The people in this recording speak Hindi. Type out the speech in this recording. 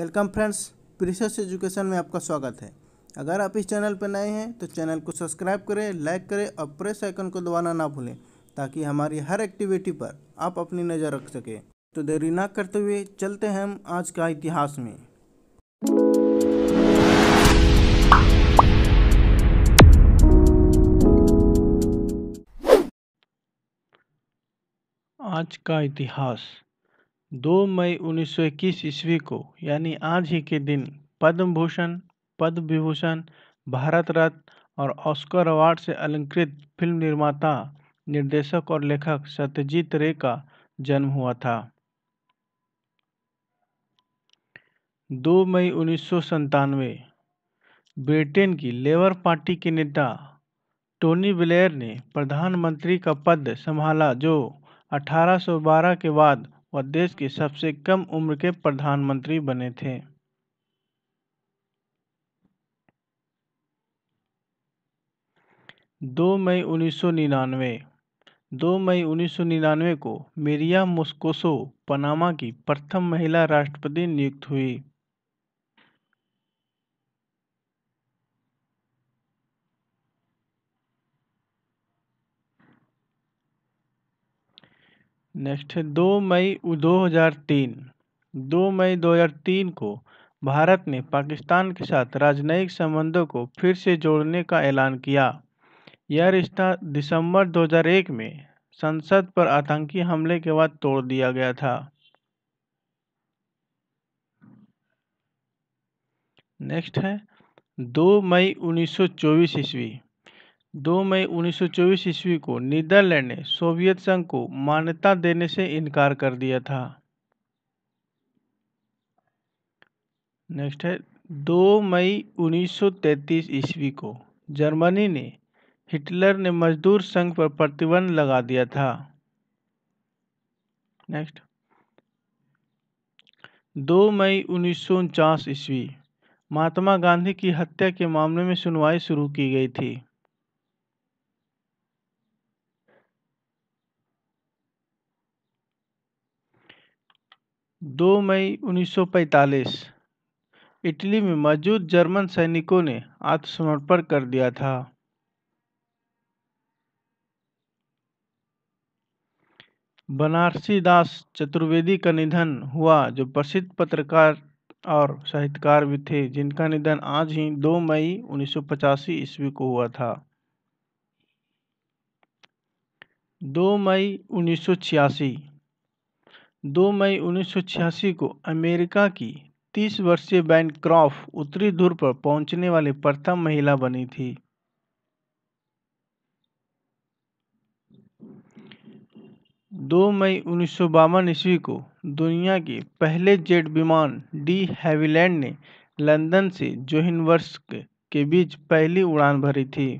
वेलकम फ्रेंड्स प्रीशियस एजुकेशन में आपका स्वागत है अगर आप इस चैनल पर नए हैं तो चैनल को सब्सक्राइब करें लाइक करें और प्रेस आइकन को दबाना ना भूलें ताकि हमारी हर एक्टिविटी पर आप अपनी नज़र रख सकें तो देरी ना करते हुए चलते हैं हम आज का इतिहास में आज का इतिहास दो मई उन्नीस सौ इक्कीस ईस्वी को यानी आज ही के दिन पद्म भूषण पद्म विभूषण भारत रत्न और ऑस्कर अवार्ड से अलंकृत फिल्म निर्माता निर्देशक और लेखक सत्यजीत रे का जन्म हुआ था दो मई उन्नीस सौ संतानवे ब्रिटेन की लेबर पार्टी के नेता टोनी ब्लेयर ने प्रधानमंत्री का पद संभाला जो 1812 के बाद व देश के सबसे कम उम्र के प्रधानमंत्री बने थे दो मई उन्नीस सौ निन्यानवे दो मई उन्नीस सौ निन्यानवे को मेरिया मोस्कोसो पनामा की प्रथम महिला राष्ट्रपति नियुक्त हुई नेक्स्ट है दो मई 2003 दो मई 2003 को भारत ने पाकिस्तान के साथ राजनयिक संबंधों को फिर से जोड़ने का ऐलान किया यह रिश्ता दिसंबर 2001 में संसद पर आतंकी हमले के बाद तोड़ दिया गया था नेक्स्ट है 2 मई 1924 ईस्वी दो मई उन्नीस सौ चौबीस ईस्वी को नीदरलैंड ने सोवियत संघ को मान्यता देने से इनकार कर दिया था नेक्स्ट है दो मई 1933 ईस्वी को जर्मनी ने हिटलर ने मजदूर संघ पर प्रतिबंध लगा दिया था नेक्स्ट दो मई उन्नीस ईस्वी महात्मा गांधी की हत्या के मामले में सुनवाई शुरू की गई थी दो मई 1945 इटली में मौजूद जर्मन सैनिकों ने आत्मसमर्पण कर दिया था बनारसी दास चतुर्वेदी का निधन हुआ जो प्रसिद्ध पत्रकार और साहित्यकार भी थे जिनका निधन आज ही 2 मई उन्नीस ईस्वी को हुआ था 2 मई उन्नीस दो मई उन्नीस सौ छियासी को अमेरिका की तीस वर्षीय बैनक्रॉफ उत्तरी ध्रुव पर पहुंचने वाली प्रथम महिला बनी थी दो मई उन्नीस सौ बावन ईस्वी को दुनिया के पहले जेट विमान डी हैविलैंड ने लंदन से जोहिनवर्स के बीच पहली उड़ान भरी थी